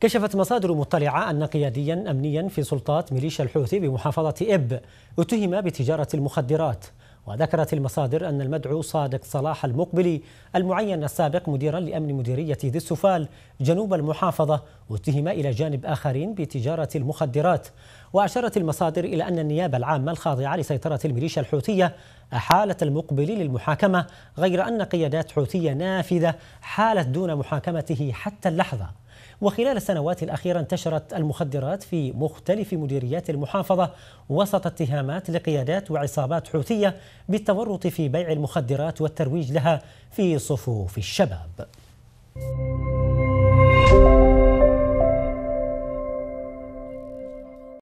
كشفت مصادر مطلعة أن قياديا أمنيا في سلطات ميليشيا الحوثي بمحافظة إب اتهم بتجارة المخدرات وذكرت المصادر أن المدعو صادق صلاح المقبلي المعين السابق مديرا لأمن مديرية ذي السفال جنوب المحافظة اتهم إلى جانب آخرين بتجارة المخدرات وأشارت المصادر إلى أن النيابة العامة الخاضعة لسيطرة الميليشيا الحوثية أحالت المقبل للمحاكمة غير أن قيادات حوثية نافذة حالت دون محاكمته حتى اللحظة وخلال السنوات الأخيرة انتشرت المخدرات في مختلف مديريات المحافظة وسط اتهامات لقيادات وعصابات حوثية بالتورط في بيع المخدرات والترويج لها في صفوف الشباب.